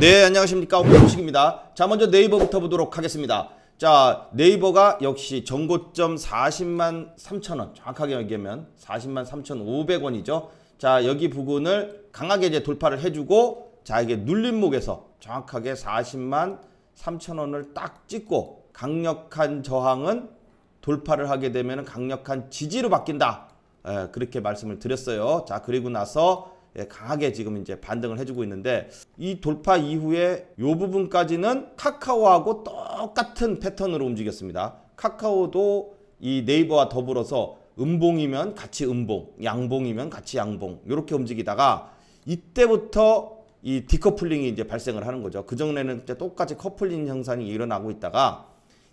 네 안녕하십니까 오소식입니다자 먼저 네이버부터 보도록 하겠습니다 자 네이버가 역시 전고점 40만 3천원 정확하게 얘기하면 40만 3,500원이죠 자 여기 부분을 강하게 이제 돌파를 해주고 자 이게 눌림목에서 정확하게 40만 3천원을 딱 찍고 강력한 저항은 돌파를 하게 되면 강력한 지지로 바뀐다 에, 예, 그렇게 말씀을 드렸어요 자 그리고 나서 예, 강하게 지금 이제 반등을 해주고 있는데 이 돌파 이후에 이 부분까지는 카카오하고 똑같은 패턴으로 움직였습니다. 카카오도 이 네이버와 더불어서 음봉이면 같이 음봉, 양봉이면 같이 양봉 이렇게 움직이다가 이때부터 이 디커플링이 이제 발생을 하는 거죠. 그 전에는 똑같이 커플링 현상이 일어나고 있다가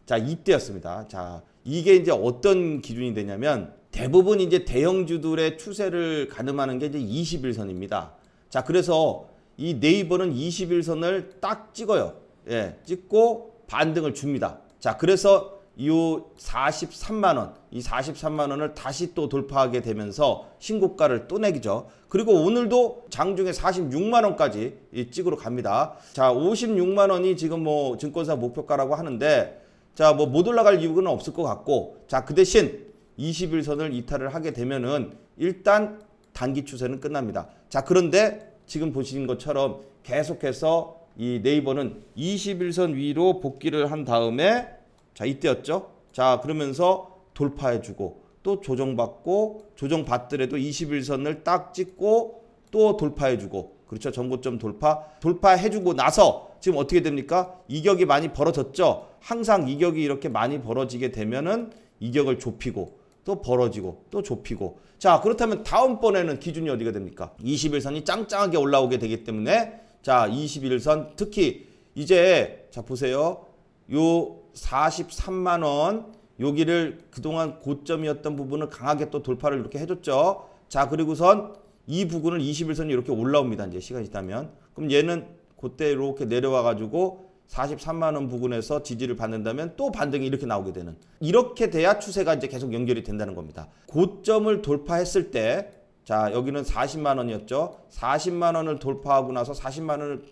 자 이때였습니다. 자 이게 이제 어떤 기준이 되냐면 대부분 이제 대형주들의 추세를 가늠하는 게 이제 21선입니다. 자, 그래서 이 네이버는 21선을 딱 찍어요. 예, 찍고 반등을 줍니다. 자, 그래서 이 43만원, 이 43만원을 다시 또 돌파하게 되면서 신고가를 또 내기죠. 그리고 오늘도 장중에 46만원까지 찍으러 갑니다. 자, 56만원이 지금 뭐 증권사 목표가라고 하는데, 자, 뭐 못 올라갈 이유는 없을 것 같고, 자, 그 대신 20일선을 이탈을 하게 되면은 일단 단기 추세는 끝납니다. 자 그런데 지금 보시는 것처럼 계속해서 이 네이버는 21선 위로 복귀를 한 다음에 자 이때였죠. 자 그러면서 돌파해주고 또 조정받고 조정받더라도 21선을 딱 찍고 또 돌파해주고 그렇죠. 전고점 돌파 돌파해주고 나서 지금 어떻게 됩니까? 이격이 많이 벌어졌죠. 항상 이격이 이렇게 많이 벌어지게 되면은 이격을 좁히고 또 벌어지고 또 좁히고 자 그렇다면 다음번에는 기준이 어디가 됩니까? 21선이 짱짱하게 올라오게 되기 때문에 자 21선 특히 이제 자 보세요 요 43만원 여기를 그동안 고점이었던 부분을 강하게 또 돌파를 이렇게 해줬죠 자 그리고선 이 부분을 21선이 이렇게 올라옵니다 이제 시간이 있다면 그럼 얘는 그때 이렇게 내려와 가지고 43만 원 부근에서 지지를 받는다면 또 반등이 이렇게 나오게 되는 이렇게 돼야 추세가 이제 계속 연결이 된다는 겁니다. 고점을 돌파했을 때 자, 여기는 40만 원이었죠. 40만 원을 돌파하고 나서 40만 원을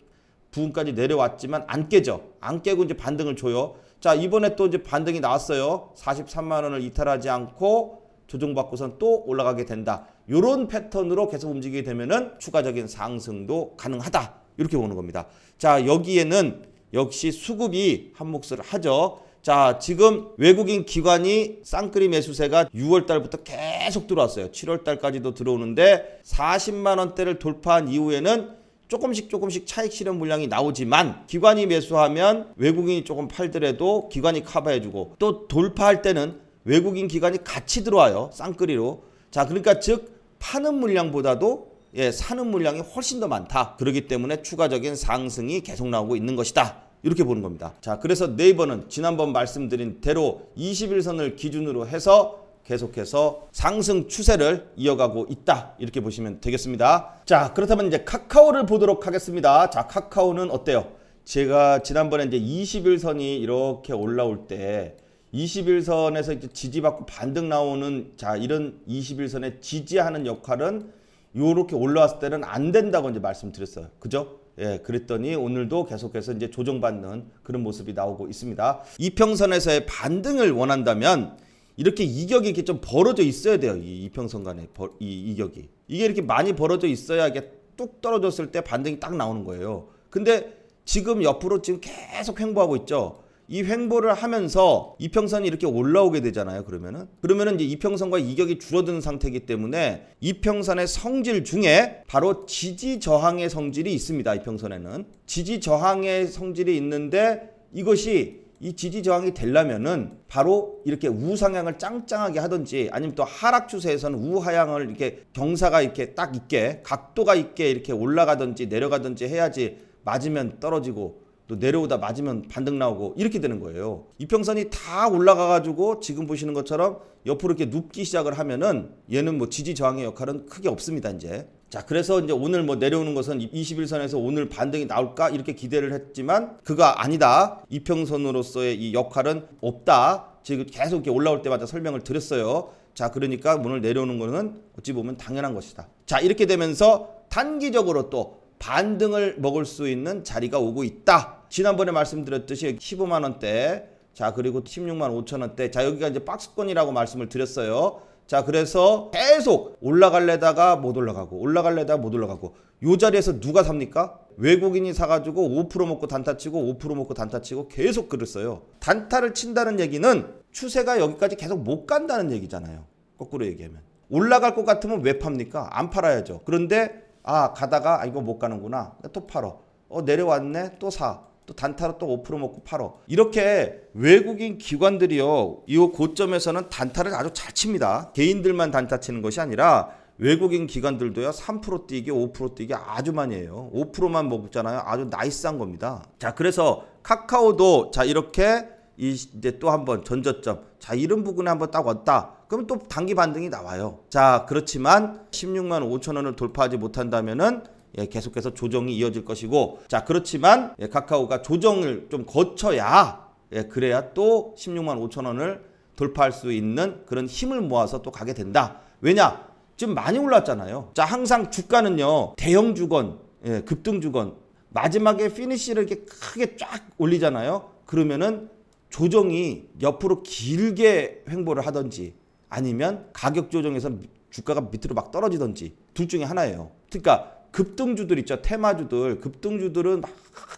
부근까지 내려왔지만 안깨죠안 깨고 이제 반등을 줘요. 자, 이번에 또 이제 반등이 나왔어요. 43만 원을 이탈하지 않고 조정받고선 또 올라가게 된다. 이런 패턴으로 계속 움직이게 되면은 추가적인 상승도 가능하다. 이렇게 보는 겁니다. 자, 여기에는 역시 수급이 한 몫을 하죠. 자, 지금 외국인 기관이 쌍끌이 매수세가 6월 달부터 계속 들어왔어요. 7월 달까지도 들어오는데 40만 원대를 돌파한 이후에는 조금씩 조금씩 차익 실현 물량이 나오지만 기관이 매수하면 외국인이 조금 팔더라도 기관이 커버해주고 또 돌파할 때는 외국인 기관이 같이 들어와요. 쌍끌이로. 자, 그러니까 즉 파는 물량보다도 예, 사는 물량이 훨씬 더 많다. 그렇기 때문에 추가적인 상승이 계속 나오고 있는 것이다. 이렇게 보는 겁니다. 자, 그래서 네이버는 지난번 말씀드린 대로 21선을 기준으로 해서 계속해서 상승 추세를 이어가고 있다. 이렇게 보시면 되겠습니다. 자, 그렇다면 이제 카카오를 보도록 하겠습니다. 자, 카카오는 어때요? 제가 지난번에 이제 21선이 이렇게 올라올 때 21선에서 이제 지지받고 반등 나오는 자, 이런 21선에 지지하는 역할은 요렇게 올라왔을 때는 안 된다고 이제 말씀드렸어요. 그죠? 예, 그랬더니 오늘도 계속해서 이제 조정받는 그런 모습이 나오고 있습니다. 이평선에서의 반등을 원한다면 이렇게 이격이 이렇게 좀 벌어져 있어야 돼요. 이 이평선 간에 벌, 이 이격이. 이게 이렇게 많이 벌어져 있어야 이게 뚝 떨어졌을 때 반등이 딱 나오는 거예요. 근데 지금 옆으로 지금 계속 횡보하고 있죠. 이 횡보를 하면서 이평선이 이렇게 올라오게 되잖아요. 그러면은 그러면은 이제 이평선과 이격이 줄어드는 상태이기 때문에 이평선의 성질 중에 바로 지지 저항의 성질이 있습니다. 이평선에는 지지 저항의 성질이 있는데 이것이 이 지지 저항이 되려면은 바로 이렇게 우상향을 짱짱하게 하든지 아니면 또 하락 추세에서는 우하향을 이렇게 경사가 이렇게 딱 있게 각도가 있게 이렇게 올라가든지 내려가든지 해야지 맞으면 떨어지고 또 내려오다 맞으면 반등 나오고 이렇게 되는 거예요. 이평선이 다 올라가 가지고 지금 보시는 것처럼 옆으로 이렇게 눕기 시작을 하면은 얘는 뭐 지지 저항의 역할은 크게 없습니다, 이제. 자, 그래서 이제 오늘 뭐 내려오는 것은 21선에서 오늘 반등이 나올까 이렇게 기대를 했지만 그가 아니다. 이평선으로서의 이 역할은 없다. 지금 계속 이렇게 올라올 때마다 설명을 드렸어요. 자, 그러니까 오늘 내려오는 거는 어찌 보면 당연한 것이다. 자, 이렇게 되면서 단기적으로 또 반등을 먹을 수 있는 자리가 오고 있다. 지난번에 말씀드렸듯이 15만 원대 자 그리고 16만 5천 원대 자 여기가 이제 박스권이라고 말씀을 드렸어요 자 그래서 계속 올라갈래다가 못 올라가고 올라갈래다가 못 올라가고 요 자리에서 누가 삽니까? 외국인이 사가지고 5% 먹고 단타 치고 5% 먹고 단타 치고 계속 그랬어요 단타를 친다는 얘기는 추세가 여기까지 계속 못 간다는 얘기잖아요 거꾸로 얘기하면 올라갈 것 같으면 왜 팝니까? 안 팔아야죠 그런데 아 가다가 아 이거 못 가는구나 또 팔어 어 내려왔네 또사 또 단타로 또 5% 먹고 팔어. 이렇게 외국인 기관들이요. 이 고점에서는 단타를 아주 잘 칩니다. 개인들만 단타 치는 것이 아니라 외국인 기관들도요 3% 뛰기 5% 뛰기 아주 많이 해요 5%만 먹잖아요 아주 나이스한 겁니다 자 그래서 카카오도 자 이렇게 이제 또 한번 전저점 자 이런 부분에 한번 딱 왔다 그럼 또 단기 반등이 나와요 자 그렇지만 16만 5천 원을 돌파하지 못한다면은 예, 계속해서 조정이 이어질 것이고 자 그렇지만 예, 카카오가 조정을 좀 거쳐야 예, 그래야 또 16만 5천 원을 돌파할 수 있는 그런 힘을 모아서 또 가게 된다. 왜냐? 지금 많이 올랐잖아요. 자 항상 주가는요 대형 주건 예, 급등 주건 마지막에 피니쉬를 이렇게 크게 쫙 올리잖아요. 그러면은 조정이 옆으로 길게 횡보를 하든지 아니면 가격 조정에서 주가가 밑으로 막 떨어지든지 둘 중에 하나예요. 그러니까 급등주들 있죠. 테마주들. 급등주들은 막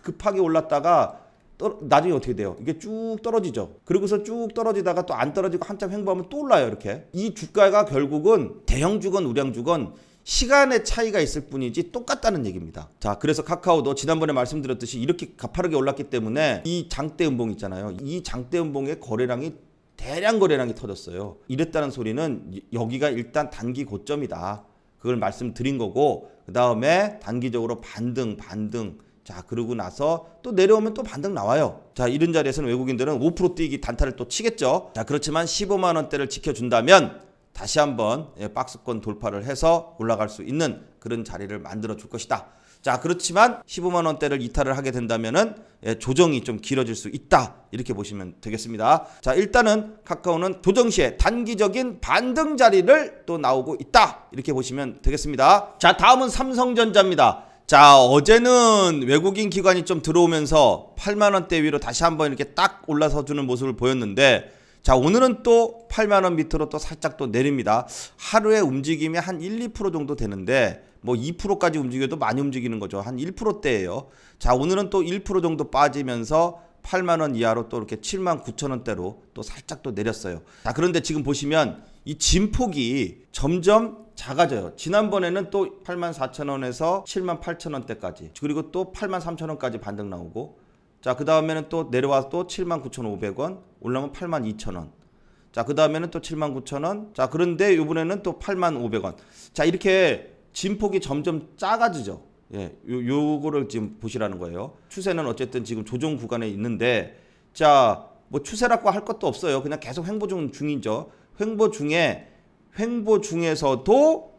급하게 올랐다가 나중에 어떻게 돼요? 이게 쭉 떨어지죠. 그리고서 쭉 떨어지다가 또 안 떨어지고 한참 횡보하면 또 올라요. 이렇게. 이 주가가 결국은 대형주건 우량주건 시간의 차이가 있을 뿐이지 똑같다는 얘기입니다. 자, 그래서 카카오도 지난번에 말씀드렸듯이 이렇게 가파르게 올랐기 때문에 이 장대 음봉 있잖아요. 이 장대 음봉의 거래량이 대량 거래량이 터졌어요. 이랬다는 소리는 여기가 일단 단기 고점이다. 그걸 말씀드린 거고 그 다음에 단기적으로 반등 반등 자 그러고 나서 또 내려오면 또 반등 나와요 자 이런 자리에서는 외국인들은 5% 뛰기 단타를 또 치겠죠 자 그렇지만 15만원대를 지켜준다면 다시 한번 예, 박스권 돌파를 해서 올라갈 수 있는 그런 자리를 만들어 줄 것이다 자, 그렇지만 15만 원대를 이탈을 하게 된다면은 예, 조정이 좀 길어질 수 있다. 이렇게 보시면 되겠습니다. 자, 일단은 카카오는 조정 시에 단기적인 반등 자리를 또 나오고 있다. 이렇게 보시면 되겠습니다. 자, 다음은 삼성전자입니다. 자, 어제는 외국인 기관이 좀 들어오면서 8만 원대 위로 다시 한번 이렇게 딱 올라서 주는 모습을 보였는데 자, 오늘은 또 8만 원 밑으로 또 살짝 또 내립니다. 하루의 움직임이 한 1, 2% 정도 되는데 뭐 2%까지 움직여도 많이 움직이는 거죠. 한 1%대예요. 자, 오늘은 또 1% 정도 빠지면서 8만 원 이하로 또 이렇게 7만 9천 원대로 또 살짝 또 내렸어요. 자, 그런데 지금 보시면 이 진폭이 점점 작아져요. 지난번에는 또 8만 4천 원에서 7만 8천 원대까지 그리고 또 8만 3천 원까지 반등 나오고 자, 그 다음에는 또 내려와서 또 7만 9,500원, 천 올라오면 8만 2천원. 자, 그 다음에는 또 7만 9천원. 자, 그런데 이번에는 또 8만 500원. 자, 이렇게 진폭이 점점 작아지죠. 예, 요, 요거를 지금 보시라는 거예요. 추세는 어쨌든 지금 조정 구간에 있는데, 자, 뭐 추세라고 할 것도 없어요. 그냥 계속 횡보 중, 중이죠. 횡보 중에, 횡보 중에서도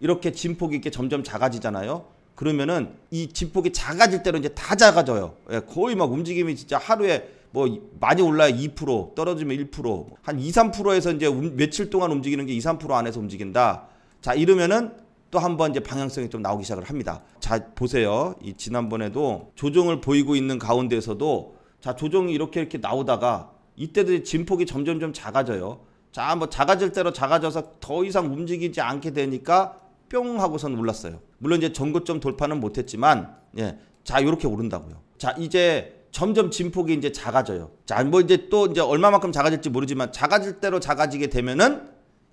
이렇게 진폭이 이렇게 점점 작아지잖아요. 그러면은 이 진폭이 작아질 때로 이제 다 작아져요. 예, 거의 막 움직임이 진짜 하루에 뭐 많이 올라야 2% 떨어지면 1%한 2, 3%에서 이제 며칠 동안 움직이는 게 2, 3% 안에서 움직인다. 자, 이러면은 또한번 이제 방향성이 좀 나오기 시작을 합니다. 자 보세요. 이 지난번에도 조정을 보이고 있는 가운데서도 자 조정이 이렇게 이렇게 나오다가 이때도 진폭이 점점점 작아져요. 자 뭐 작아질 대로 작아져서 더 이상 움직이지 않게 되니까 뿅 하고선 올랐어요. 물론 이제 전고점 돌파는 못했지만 예, 자 이렇게 오른다고요. 자 이제 점점 진폭이 이제 작아져요. 자, 뭐 이제 또 이제 얼마만큼 작아질지 모르지만 작아질 대로 작아지게 되면은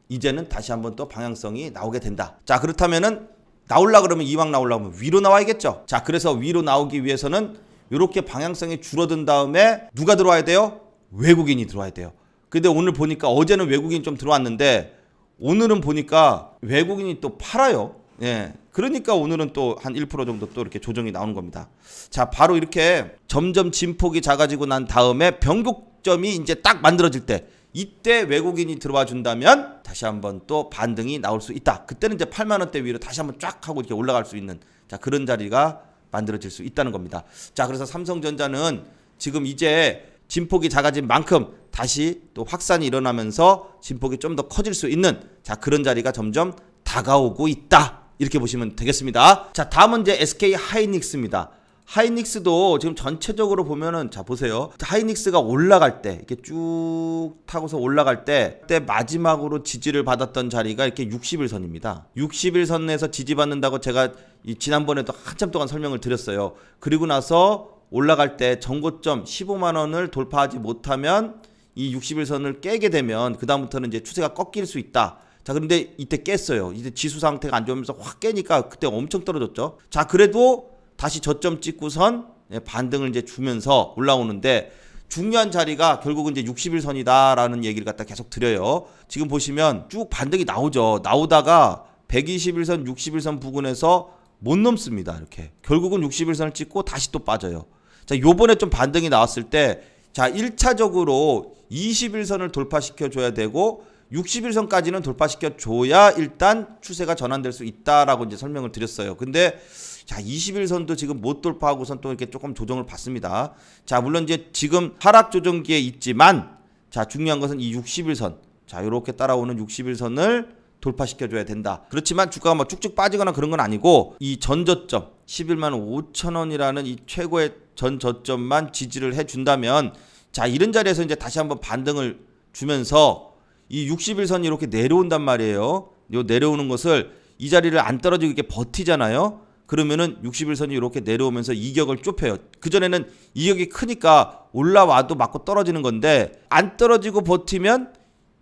이제는 다시 한번 또 방향성이 나오게 된다. 자, 그렇다면은 나올라 그러면 이왕 나올라 그면 위로 나와야겠죠. 자, 그래서 위로 나오기 위해서는 이렇게 방향성이 줄어든 다음에 누가 들어와야 돼요? 외국인이 들어와야 돼요. 근데 오늘 보니까 어제는 외국인 좀 들어왔는데 오늘은 보니까 외국인이 또 팔아요. 예. 그러니까 오늘은 또 한 1% 정도 또 이렇게 조정이 나오는 겁니다. 자, 바로 이렇게 점점 진폭이 작아지고 난 다음에 변곡점이 이제 딱 만들어질 때 이때 외국인이 들어와 준다면 다시 한번 또 반등이 나올 수 있다. 그때는 이제 8만 원대 위로 다시 한번 쫙 하고 이렇게 올라갈 수 있는 자 그런 자리가 만들어질 수 있다는 겁니다. 자 그래서 삼성전자는 지금 이제 진폭이 작아진 만큼 다시 또 확산이 일어나면서 진폭이 좀 더 커질 수 있는 자 그런 자리가 점점 다가오고 있다. 이렇게 보시면 되겠습니다. 자 다음은 이제 SK 하이닉스입니다. 하이닉스도 지금 전체적으로 보면은 자 보세요 하이닉스가 올라갈 때 이렇게 쭉 타고서 올라갈 때 때 마지막으로 지지를 받았던 자리가 이렇게 60일선입니다 60일선에서 지지받는다고 제가 지난번에도 한참 동안 설명을 드렸어요 그리고 나서 올라갈 때 정고점 15만원을 돌파하지 못하면 이 60일선을 깨게 되면 그 다음부터는 이제 추세가 꺾일 수 있다 자 그런데 이때 깼어요 이제 지수 상태가 안 좋으면서 확 깨니까 그때 엄청 떨어졌죠 자 그래도 다시 저점 찍고선 예, 반등을 이제 주면서 올라오는데 중요한 자리가 결국은 이제 60일 선이다라는 얘기를 갖다 계속 드려요. 지금 보시면 쭉 반등이 나오죠. 나오다가 121선, 60일선 부근에서 못 넘습니다. 이렇게. 결국은 60일선을 찍고 다시 또 빠져요. 자, 요번에 좀 반등이 나왔을 때 자, 1차적으로 20일선을 돌파시켜 줘야 되고 60일선까지는 돌파시켜 줘야 일단 추세가 전환될 수 있다라고 이제 설명을 드렸어요. 근데 자, 21선도 지금 못 돌파하고선 또 이렇게 조금 조정을 받습니다. 자, 물론 이제 지금 하락 조정기에 있지만 자, 중요한 것은 이 61선. 자, 요렇게 따라오는 61선을 돌파시켜줘야 된다. 그렇지만 주가가 막 뭐 쭉쭉 빠지거나 그런 건 아니고 이 전저점 11만 5천 원이라는 이 최고의 전저점만 지지를 해준다면 자 이런 자리에서 이제 다시 한번 반등을 주면서 이 61선이 이렇게 내려온단 말이에요. 요 내려오는 것을 이 자리를 안 떨어지고 이렇게 버티잖아요. 그러면은 61선이 이렇게 내려오면서 이격을 좁혀요. 그전에는 이격이 크니까 올라와도 맞고 떨어지는 건데 안 떨어지고 버티면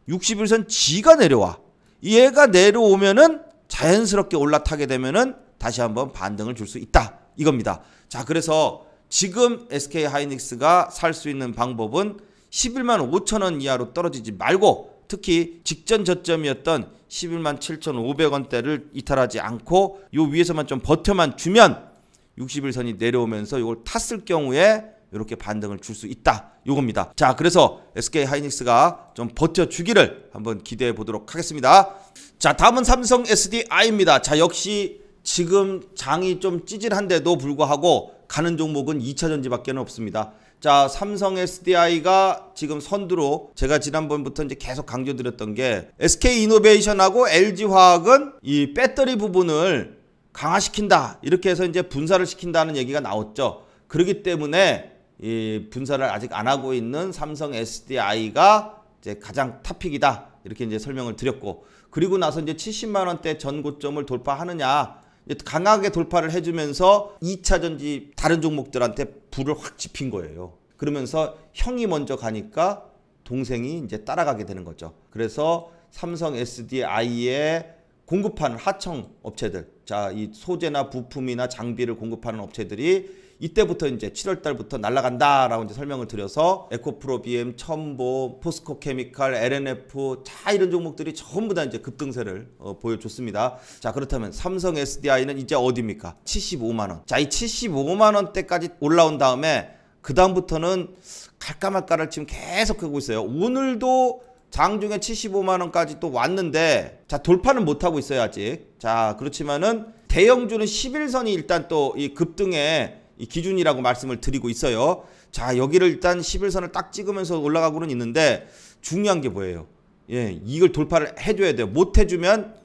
61선 지가 내려와. 얘가 내려오면은 자연스럽게 올라타게 되면은 다시 한번 반등을 줄 수 있다. 이겁니다. 자, 그래서 지금 SK 하이닉스가 살 수 있는 방법은 11만 5천 원 이하로 떨어지지 말고 특히 직전 저점이었던 11만 7,500원대를 이탈하지 않고 요 위에서만 좀 버텨만 주면 60일선이 내려오면서 이걸 탔을 경우에 이렇게 반등을 줄 수 있다 요겁니다 자 그래서 SK 하이닉스가 좀 버텨주기를 한번 기대해 보도록 하겠습니다 자 다음은 삼성 SDI입니다 자 역시 지금 장이 좀 찌질한데도 불구하고 가는 종목은 2차전지밖에 없습니다 자, 삼성 SDI가 지금 선두로 제가 지난번부터 이제 계속 강조드렸던 게 SK 이노베이션하고 LG 화학은 이 배터리 부분을 강화시킨다. 이렇게 해서 이제 분사를 시킨다는 얘기가 나왔죠. 그렇기 때문에 이 분사를 아직 안 하고 있는 삼성 SDI가 이제 가장 탑픽이다. 이렇게 이제 설명을 드렸고 그리고 나서 이제 70만 원대 전 고점을 돌파하느냐 강하게 돌파를 해주면서 2차 전지 다른 종목들한테 불을 확 지핀 거예요. 그러면서 형이 먼저 가니까 동생이 이제 따라가게 되는 거죠. 그래서 삼성 SDI의 공급하는 하청 업체들, 자, 이 소재나 부품이나 장비를 공급하는 업체들이 이때부터 이제 7월 달부터 날라간다라고 이제 설명을 드려서 에코프로 BM, 첨보, 포스코 케미칼, LNF 자 이런 종목들이 전부 다 이제 급등세를 어, 보여줬습니다. 자 그렇다면 삼성 SDI는 이제 어디입니까? 75만 원. 자 이 75만 원대까지 올라온 다음에 그 다음부터는 갈까 말까를 지금 계속 하고 있어요. 오늘도 장중에 75만 원까지 또 왔는데 자 돌파는 못 하고 있어요 아직. 자 그렇지만은 대형주는 11선이 일단 또 이 급등에 기준이라고 말씀을 드리고 있어요. 자, 여기를 일단 11선을 딱 찍으면서 올라가고는 있는데 중요한 게 뭐예요? 예, 이걸 돌파를 해줘야 돼요. 못 해주면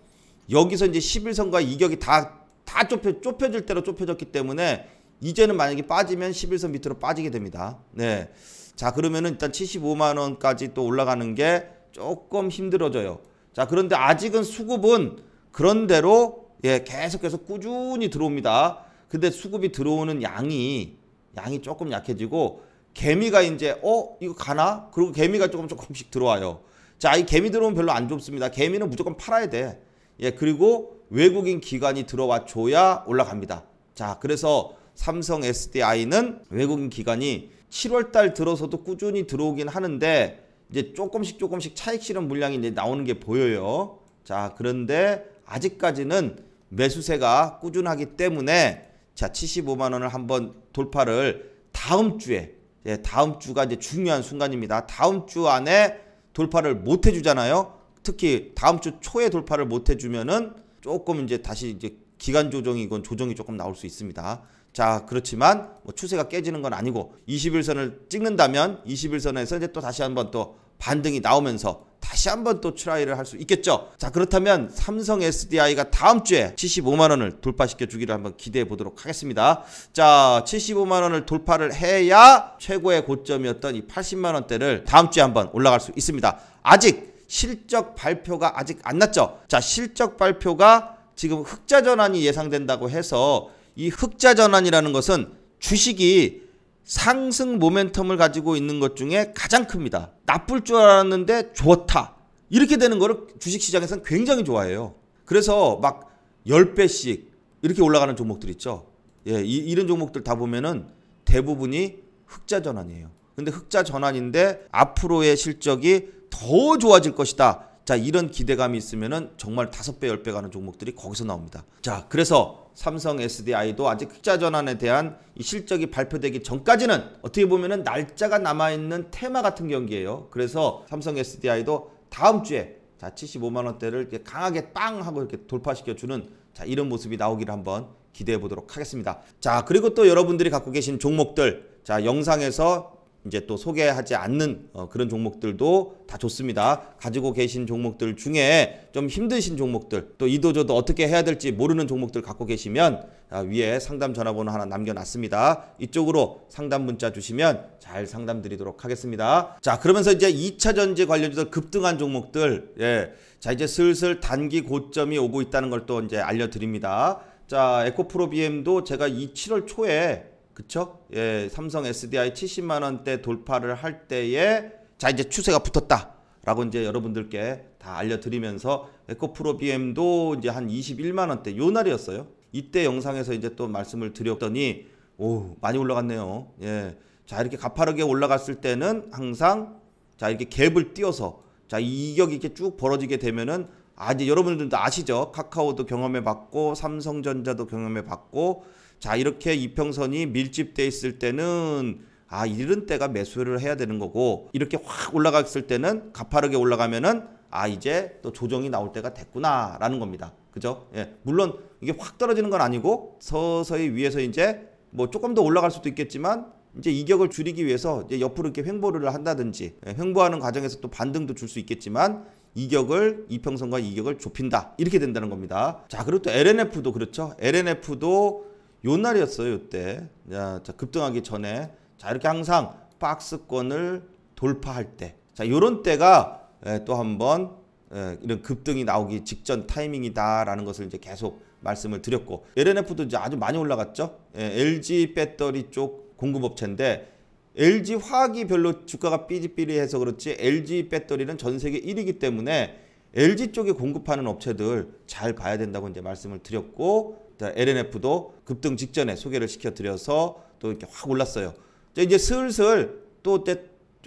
여기서 이제 11선과 이격이 다, 다 좁혀, 좁혀질 대로 좁혀졌기 때문에 이제는 만약에 빠지면 11선 밑으로 빠지게 됩니다. 네. 자, 그러면은 일단 75만원까지 또 올라가는 게 조금 힘들어져요. 자, 그런데 아직은 수급은 그런대로 예, 계속해서 꾸준히 들어옵니다. 근데 수급이 들어오는 양이 양이 조금 약해지고 개미가 이제 어 이거 가나? 그리고 개미가 조금 조금씩 들어와요. 자, 이 개미 들어오면 별로 안 좋습니다. 개미는 무조건 팔아야 돼. 예, 그리고 외국인 기관이 들어와 줘야 올라갑니다. 자, 그래서 삼성 SDI는 외국인 기관이 7월 달 들어서도 꾸준히 들어오긴 하는데 이제 조금씩 조금씩 차익 실현 물량이 이제 나오는 게 보여요. 자, 그런데 아직까지는 매수세가 꾸준하기 때문에 자, 75만 원을 한번 돌파를 다음 주에 예, 다음 주가 이제 중요한 순간입니다. 다음 주 안에 돌파를 못 해주잖아요. 특히 다음 주 초에 돌파를 못 해주면은 조금 이제 다시 이제 기간 조정이건 조정이 조금 나올 수 있습니다. 자 그렇지만 뭐 추세가 깨지는 건 아니고 21선을 찍는다면 21선에서 이제 또 다시 한번 또 반등이 나오면서 다시 한번 또 트라이를 할 수 있겠죠. 자 그렇다면 삼성 SDI가 다음 주에 75만 원을 돌파시켜 주기를 한번 기대해 보도록 하겠습니다. 자 75만 원을 돌파를 해야 최고의 고점이었던 이 80만 원대를 다음 주에 한번 올라갈 수 있습니다. 아직 실적 발표가 아직 안 났죠. 자 실적 발표가 지금 흑자 전환이 예상된다고 해서 이 흑자 전환이라는 것은 주식이 상승 모멘텀을 가지고 있는 것 중에 가장 큽니다. 나쁠 줄 알았는데 좋다. 이렇게 되는 거를 주식시장에서는 굉장히 좋아해요. 그래서 막 10배씩 이렇게 올라가는 종목들 있죠. 예, 이, 런 종목들 다 보면은 대부분이 흑자 전환이에요. 근데 흑자 전환인데 앞으로의 실적이 더 좋아질 것이다. 자, 이런 기대감이 있으면은 정말 5배, 10배 가는 종목들이 거기서 나옵니다. 자, 그래서 삼성 SDI도 아직 흑자 전환에 대한 실적이 발표되기 전까지는 어떻게 보면은 날짜가 남아있는 테마 같은 경기예요. 그래서 삼성 SDI도 다음 주에 자 75만 원대를 강하게 빵 하고 이렇게 돌파시켜주는 자 이런 모습이 나오기를 한번 기대해 보도록 하겠습니다. 자 그리고 또 여러분들이 갖고 계신 종목들 자 영상에서 이제 또 소개하지 않는 어, 그런 종목들도 다 좋습니다. 가지고 계신 종목들 중에 좀 힘드신 종목들 또 이도저도 어떻게 해야 될지 모르는 종목들 갖고 계시면 아, 위에 상담 전화번호 하나 남겨놨습니다. 이쪽으로 상담 문자 주시면 잘 상담 드리도록 하겠습니다. 자 그러면서 이제 2차 전지 관련주들 급등한 종목들 예. 자 이제 슬슬 단기 고점이 오고 있다는 걸 또 이제 알려드립니다. 자 에코프로비엠도 제가 이 7월 초에 그쵸? 예, 삼성 SDI 70만 원대 돌파를 할 때에 자 이제 추세가 붙었다. 라고 이제 여러분들께 다 알려드리면서 에코프로 BM도 이제 한 21만 원대 요 날이었어요. 이때 영상에서 이제 또 말씀을 드렸더니 오 많이 올라갔네요. 예, 자 이렇게 가파르게 올라갔을 때는 항상 자 이렇게 갭을 띄어서 자 이격이 이렇게 쭉 벌어지게 되면은 아 이제 여러분들도 아시죠? 카카오도 경험해 봤고 삼성전자도 경험해 봤고 자, 이렇게 이평선이 밀집돼 있을 때는 아, 이런 때가 매수를 해야 되는 거고 이렇게 확 올라갔을 때는 가파르게 올라가면은 아, 이제 또 조정이 나올 때가 됐구나라는 겁니다. 그죠? 예. 물론 이게 확 떨어지는 건 아니고 서서히 위에서 이제 뭐 조금 더 올라갈 수도 있겠지만 이제 이격을 줄이기 위해서 이제 옆으로 이렇게 횡보를 한다든지 예, 횡보하는 과정에서 또 반등도 줄 수 있겠지만 이격을 이평선과 이격을 좁힌다 이렇게 된다는 겁니다. 자 그리고 또 LNF도 그렇죠. LNF도 요 날이었어요. 요때 자, 급등하기 전에 자 이렇게 항상 박스권을 돌파할 때자 요런 때가 예, 또 한번 예, 이런 급등이 나오기 직전 타이밍이다라는 것을 이제 계속 말씀을 드렸고 LNF도 이제 아주 많이 올라갔죠. 예, LG 배터리 쪽 공급업체인데 LG 화학이 별로 주가가 삐리삐리해서 그렇지 LG 배터리는 전 세계 1위기 때문에 LG 쪽에 공급하는 업체들 잘 봐야 된다고 이제 말씀을 드렸고 LNF도 급등 직전에 소개를 시켜드려서 또 이렇게 확 올랐어요. 이제 슬슬 또 때,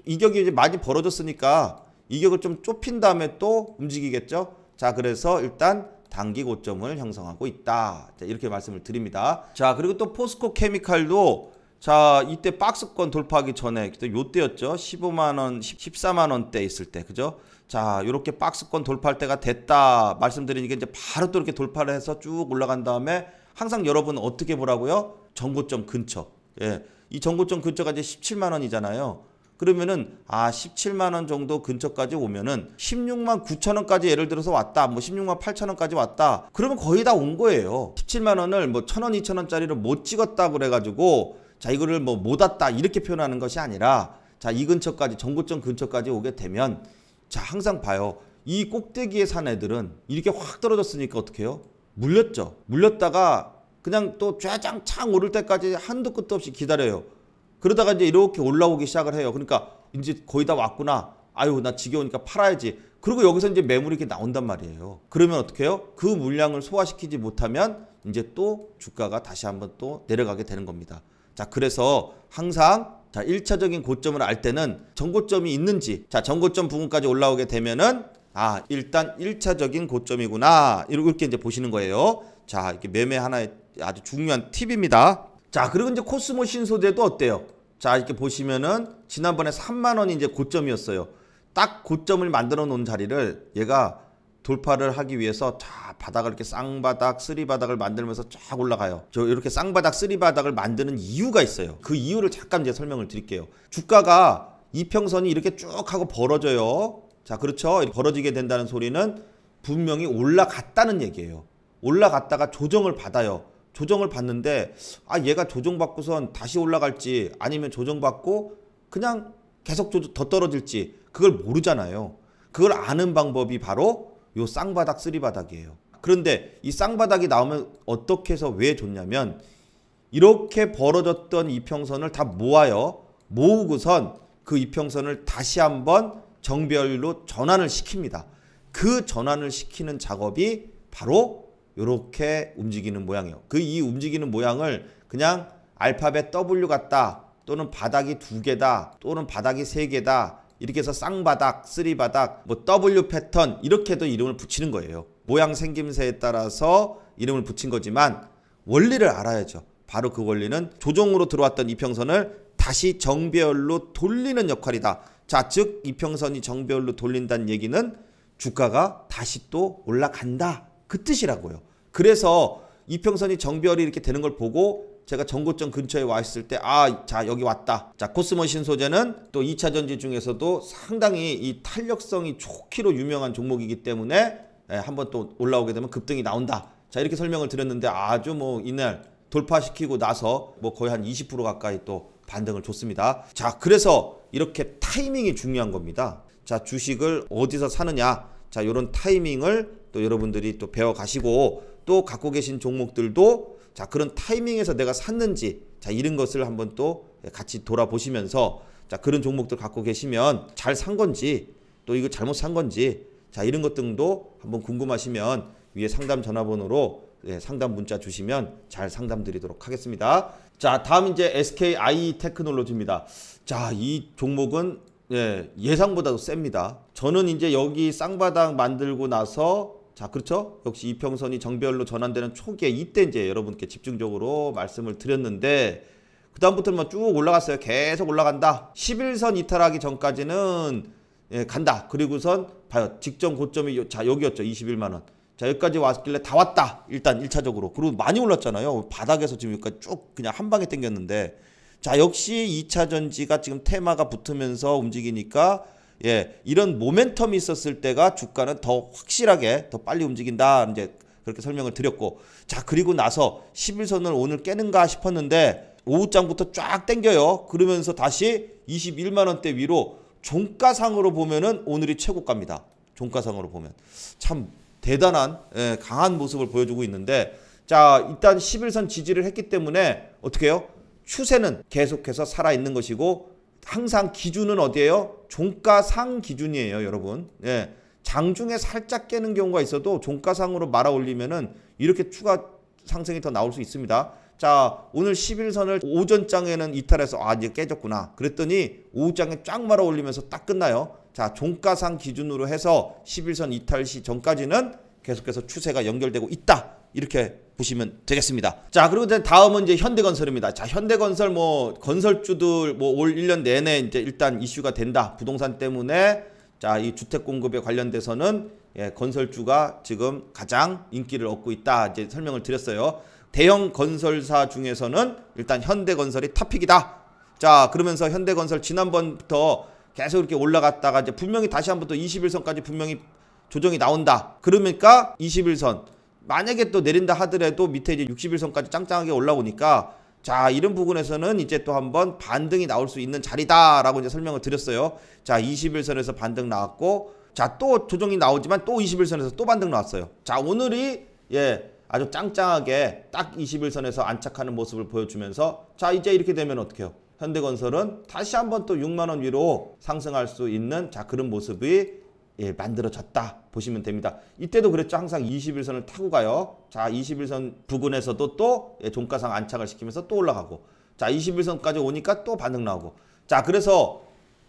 이격이 이제 많이 벌어졌으니까 이격을 좀 좁힌 다음에 또 움직이겠죠. 자, 그래서 일단 단기 고점을 형성하고 있다. 자, 이렇게 말씀을 드립니다. 자, 그리고 또 포스코 케미칼도 자, 이때 박스권 돌파하기 전에 그때 요때였죠. 15만 원, 14만 원대 있을 때. 그죠? 자, 요렇게 박스권 돌파할 때가 됐다. 말씀드리니까 이제 바로 또 이렇게 돌파를 해서 쭉 올라간 다음에 항상 여러분 어떻게 보라고요? 정고점 근처. 예. 이 정고점 근처가 이제 17만 원이잖아요. 그러면은 아, 17만 원 정도 근처까지 오면은 16만 9천 원까지 예를 들어서 왔다. 뭐 16만 8천 원까지 왔다. 그러면 거의 다 온 거예요. 17만 원을 뭐 1천 원, 2천 원짜리를 못 찍었다 그래 가지고 자 이거를 뭐 못 왔다 이렇게 표현하는 것이 아니라 자 이 근처까지 전고점 근처까지 오게 되면 자 항상 봐요 이 꼭대기에 산 애들은 이렇게 확 떨어졌으니까 어떡해요 물렸죠 물렸다가 그냥 또 쫙쫙 창 오를 때까지 한도 끝도 없이 기다려요 그러다가 이제 이렇게 올라오기 시작을 해요 그러니까 이제 거의 다 왔구나 아유 나 지겨우니까 팔아야지 그리고 여기서 이제 매물이 이렇게 나온단 말이에요 그러면 어떡해요 그 물량을 소화시키지 못하면 이제 또 주가가 다시 한번 또 내려가게 되는 겁니다 자, 그래서 항상 자, 1차적인 고점을 알 때는 전고점이 있는지 자, 전고점 부분까지 올라오게 되면은 아, 일단 1차적인 고점이구나. 이렇게 이제 보시는 거예요. 자, 이렇게 매매 하나의 아주 중요한 팁입니다. 자, 그리고 이제 코스모 신소재도 어때요? 자, 이렇게 보시면은 지난번에 3만 원이 이제 고점이었어요. 딱 고점을 만들어 놓은 자리를 얘가 돌파를 하기 위해서 쫙 바닥을 이렇게 쌍바닥, 쓰리바닥을 만들면서 쫙 올라가요. 저 이렇게 쌍바닥, 쓰리바닥을 만드는 이유가 있어요. 그 이유를 잠깐 이제 설명을 드릴게요. 주가가 이평선이 이렇게 쭉 하고 벌어져요. 자, 그렇죠. 벌어지게 된다는 소리는 분명히 올라갔다는 얘기예요. 올라갔다가 조정을 받아요. 조정을 받는데 아 얘가 조정받고선 다시 올라갈지 아니면 조정받고 그냥 계속 더 떨어질지 그걸 모르잖아요. 그걸 아는 방법이 바로 요 쌍바닥 쓰리바닥이에요. 그런데 이 쌍바닥이 나오면 어떻게 해서 왜 좋냐면 이렇게 벌어졌던 이평선을 다 모아요. 모으고선 그 이평선을 다시 한번 정별로 전환을 시킵니다. 그 전환을 시키는 작업이 바로 이렇게 움직이는 모양이에요. 그 이 움직이는 모양을 그냥 알파벳 W 같다 또는 바닥이 두 개다 또는 바닥이 세 개다 이렇게 해서 쌍바닥, 쓰리바닥, 뭐 W 패턴 이렇게도 이름을 붙이는 거예요. 모양 생김새에 따라서 이름을 붙인 거지만 원리를 알아야죠. 바로 그 원리는 조정으로 들어왔던 이평선을 다시 정배열로 돌리는 역할이다. 자, 즉 이평선이 정배열로 돌린다는 얘기는 주가가 다시 또 올라간다. 그 뜻이라고요. 그래서 이평선이 정배열이 이렇게 되는 걸 보고 제가 전고점 근처에 와 있을 때 아 자 여기 왔다 자 코스모신 소재는 또 2차 전지 중에서도 상당히 이 탄력성이 좋기로 유명한 종목이기 때문에 예, 한번 또 올라오게 되면 급등이 나온다 자 이렇게 설명을 드렸는데 아주 뭐 이날 돌파시키고 나서 뭐 거의 한 20% 가까이 또 반등을 줬습니다 자 그래서 이렇게 타이밍이 중요한 겁니다 자 주식을 어디서 사느냐 자요런 타이밍을 또 여러분들이 또 배워가시고 또 갖고 계신 종목들도 자 그런 타이밍에서 내가 샀는지 자 이런 것을 한번 또 같이 돌아보시면서 자 그런 종목들 갖고 계시면 잘 산 건지 또 이거 잘못 산 건지 자 이런 것 등도 한번 궁금하시면 위에 상담 전화번호로 예, 상담 문자 주시면 잘 상담 드리도록 하겠습니다. 자 다음 이제 SKI 테크놀로지입니다. 자 이 종목은 예, 예상보다도 셉니다. 저는 이제 여기 쌍바닥 만들고 나서 자, 그렇죠? 역시 이평선이 정별로 전환되는 초기에 이때 이제 여러분께 집중적으로 말씀을 드렸는데 그다음부터는 뭐 쭉 올라갔어요. 계속 올라간다. 11선 이탈하기 전까지는 예, 간다. 그리고선 봐요. 직전 고점이 요, 자 여기였죠. 21만 원. 자 여기까지 왔길래 다 왔다. 일단 1차적으로. 그리고 많이 올랐잖아요. 바닥에서 지금 여기까지 쭉 그냥 한 방에 땡겼는데 자 역시 2차 전지가 지금 테마가 붙으면서 움직이니까 예, 이런 모멘텀이 있었을 때가 주가는 더 확실하게 더 빨리 움직인다. 이제 그렇게 설명을 드렸고. 자, 그리고 나서 11선을 오늘 깨는가 싶었는데 오후장부터 쫙 땡겨요. 그러면서 다시 21만 원대 위로 종가상으로 보면은 오늘이 최고가입니다. 종가상으로 보면 참 대단한 예, 강한 모습을 보여주고 있는데 자, 일단 11선 지지를 했기 때문에 어떻게 해요? 추세는 계속해서 살아있는 것이고 항상 기준은 어디예요? 종가상 기준이에요, 여러분. 예. 장중에 살짝 깨는 경우가 있어도 종가상으로 말아 올리면은 이렇게 추가 상승이 더 나올 수 있습니다. 자, 오늘 11선을 오전장에는 이탈해서 아, 이제 깨졌구나. 그랬더니 오후장에 쫙 말아 올리면서 딱 끝나요. 자, 종가상 기준으로 해서 11선 이탈 시 전까지는 계속해서 추세가 연결되고 있다. 이렇게 보시면 되겠습니다. 자, 그리고 이제 다음은 이제 현대건설입니다. 자, 현대건설 뭐 건설주들 뭐 올 1년 내내 이제 일단 이슈가 된다. 부동산 때문에 자, 이 주택 공급에 관련돼서는 예, 건설주가 지금 가장 인기를 얻고 있다. 이제 설명을 드렸어요. 대형 건설사 중에서는 일단 현대건설이 탑픽이다. 자, 그러면서 현대건설 지난번부터 계속 이렇게 올라갔다가 이제 분명히 다시 한번 또 21선까지 분명히 조정이 나온다. 그러니까 21선 만약에 또 내린다 하더라도 밑에 이제 60일선까지 짱짱하게 올라오니까 자 이런 부분에서는 이제 또 한번 반등이 나올 수 있는 자리다라고 이제 설명을 드렸어요. 자 20일선에서 반등 나왔고 자 또 조정이 나오지만 또 20일선에서 또 반등 나왔어요. 자 오늘이 예 아주 짱짱하게 딱2 1선에서 안착하는 모습을 보여주면서 자 이제 이렇게 되면 어떡해요? 현대건설은 다시 한번 또 6만원 위로 상승할 수 있는 자 그런 모습이 예, 만들어졌다 보시면 됩니다. 이때도 그랬죠. 항상 21선을 타고 가요. 자, 21선 부근에서도 또 예, 종가상 안착을 시키면서 또 올라가고 자, 21선까지 오니까 또반응 나오고 자, 그래서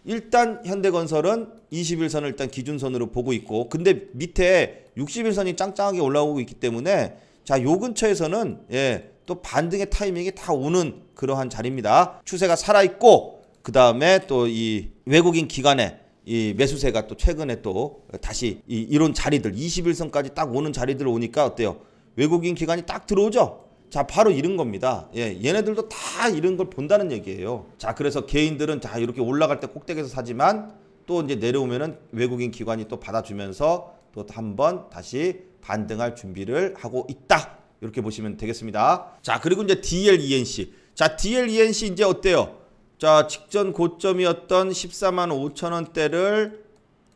일단 현대건설은 21선을 일단 기준선으로 보고 있고 근데 밑에 61선이 짱짱하게 올라오고 있기 때문에 자, 요 근처에서는 예, 또 반등의 타이밍이 다 오는 그러한 자리입니다. 추세가 살아있고 그 다음에 또 이 외국인 기관에 이 매수세가 또 최근에 또 다시 이, 런 자리들 21선까지 딱 오는 자리들 오니까 어때요? 외국인 기관이 딱 들어오죠? 자 바로 이런 겁니다. 예, 얘네들도 다 이런 걸 본다는 얘기예요. 자 그래서 개인들은 자 이렇게 올라갈 때 꼭대기에서 사지만 또 이제 내려오면은 외국인 기관이 또 받아주면서 또 한 번 다시 반등할 준비를 하고 있다. 이렇게 보시면 되겠습니다. 자 그리고 이제 DLENC 자 DLENC 이제 어때요? 자, 직전 고점이었던 14만 5천원대를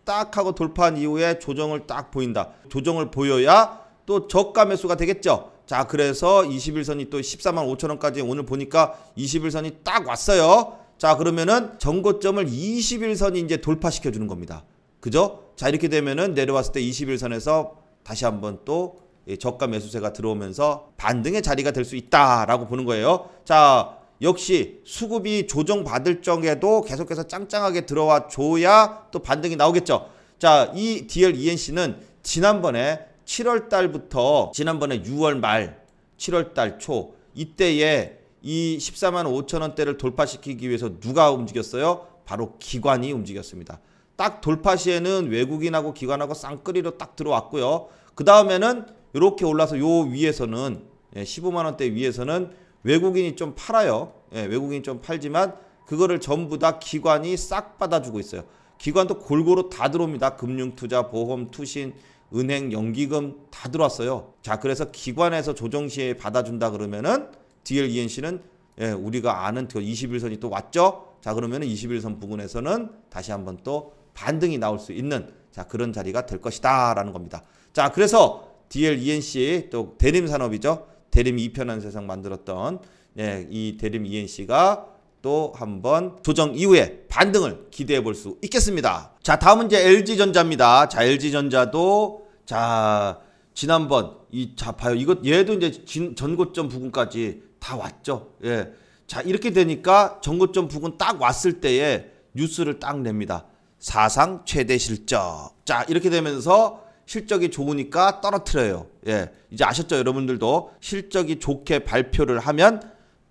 딱 하고 돌파한 이후에 조정을 딱 보인다. 조정을 보여야 또 저가 매수가 되겠죠. 자, 그래서 21선이 또 14만 5천원까지 오늘 보니까 21선이 딱 왔어요. 자, 그러면은 전고점을 21선이 이제 돌파시켜 주는 겁니다. 그죠? 자, 이렇게 되면은 내려왔을 때 21선에서 다시 한번 또 저가 매수세가 들어오면서 반등의 자리가 될 수 있다라고 보는 거예요. 자, 역시 수급이 조정받을 적에도 계속해서 짱짱하게 들어와 줘야 또 반등이 나오겠죠. 자, 이 DL ENC는 지난번에 7월 달부터 지난번에 6월 말, 7월 달초 이때에 이 14만 5천 원대를 돌파시키기 위해서 누가 움직였어요? 바로 기관이 움직였습니다. 딱 돌파 시에는 외국인하고 기관하고 쌍끌이로 딱 들어왔고요. 그 다음에는 이렇게 올라서 요 위에서는 15만 예, 원대 위에서는 외국인이 좀 팔아요. 예, 외국인이 좀 팔지만 그거를 전부 다 기관이 싹 받아주고 있어요. 기관도 골고루 다 들어옵니다. 금융투자, 보험, 투신, 은행, 연기금 다 들어왔어요. 자, 그래서 기관에서 조정 시에 받아준다 그러면은 DLENC는 예, 우리가 아는 21선이 그 또 왔죠. 자, 그러면은 21선 부근에서는 다시 한번 또 반등이 나올 수 있는 자, 그런 자리가 될 것이다라는 겁니다. 자, 그래서 DLENC 또 대림 산업이죠. 대림 이편한 세상 만들었던 예, 이 대림 ENC가 또 한번 조정 이후에 반등을 기대해 볼 수 있겠습니다. 자, 다음은 이제 LG전자입니다. 자, LG전자도 자, 지난번 이자 봐요. 이것 얘도 이제 진, 전고점 부근까지 다 왔죠. 예. 자, 이렇게 되니까 전고점 부근 딱 왔을 때에 뉴스를 딱 냅니다. 사상 최대 실적. 자, 이렇게 되면서 실적이 좋으니까 떨어뜨려요. 예. 이제 아셨죠? 여러분들도 실적이 좋게 발표를 하면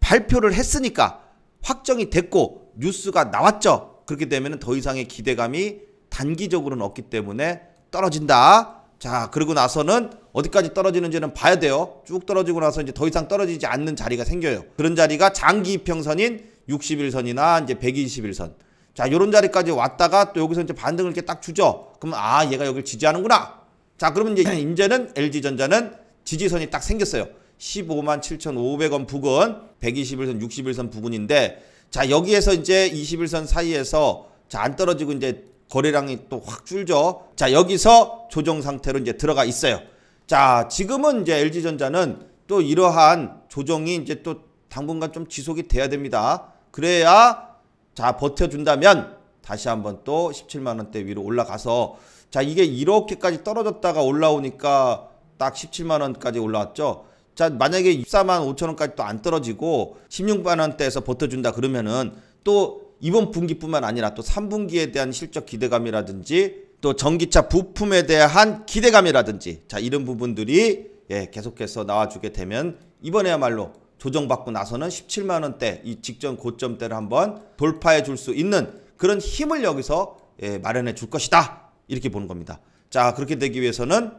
발표를 했으니까 확정이 됐고 뉴스가 나왔죠. 그렇게 되면 더 이상의 기대감이 단기적으로는 없기 때문에 떨어진다. 자, 그리고 나서는 어디까지 떨어지는지는 봐야 돼요. 쭉 떨어지고 나서 이제 더 이상 떨어지지 않는 자리가 생겨요. 그런 자리가 장기 평선인 60일선이나 이제 120일선. 자, 요런 자리까지 왔다가 또 여기서 이제 반등을 이렇게 딱 주죠. 그럼 아, 얘가 여기를 지지하는구나. 자 그러면 이제 이제는 LG전자는 지지선이 딱 생겼어요. 15만 7,500원 부근 121선 61선 부근인데 자 여기에서 이제 21선 사이에서 자 안 떨어지고 이제 거래량이 또 확 줄죠. 자 여기서 조정 상태로 이제 들어가 있어요. 자 지금은 이제 LG전자는 또 이러한 조정이 이제 또 당분간 좀 지속이 돼야 됩니다. 그래야 자 버텨준다면 다시 한번 또 17만원대 위로 올라가서 자 이게 이렇게까지 떨어졌다가 올라오니까 딱 17만원까지 올라왔죠 자 만약에 14만 5천원까지 또 안 떨어지고 16만원대에서 버텨준다 그러면은 또 이번 분기뿐만 아니라 또 3분기에 대한 실적 기대감이라든지 또 전기차 부품에 대한 기대감이라든지 자 이런 부분들이 예, 계속해서 나와주게 되면 이번에야말로 조정받고 나서는 17만원대 이 직전 고점대를 한번 돌파해 줄 수 있는 그런 힘을 여기서 예, 마련해 줄 것이다 이렇게 보는 겁니다. 자 그렇게 되기 위해서는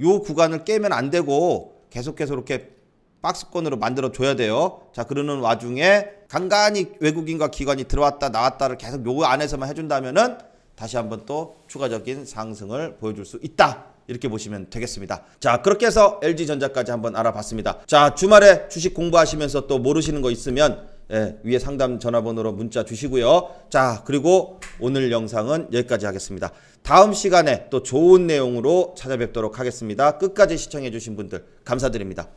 요 구간을 깨면 안 되고 계속해서 이렇게 박스권으로 만들어 줘야 돼요. 자 그러는 와중에 간간히 외국인과 기관이 들어왔다 나왔다를 계속 요 안에서만 해준다면은 다시 한번 또 추가적인 상승을 보여줄 수 있다. 이렇게 보시면 되겠습니다. 자 그렇게 해서 LG전자까지 한번 알아봤습니다. 자 주말에 주식 공부하시면서 또 모르시는 거 있으면 예, 위에 상담 전화번호로 문자 주시고요. 자 그리고 오늘 영상은 여기까지 하겠습니다. 다음 시간에 또 좋은 내용으로 찾아뵙도록 하겠습니다. 끝까지 시청해주신 분들 감사드립니다.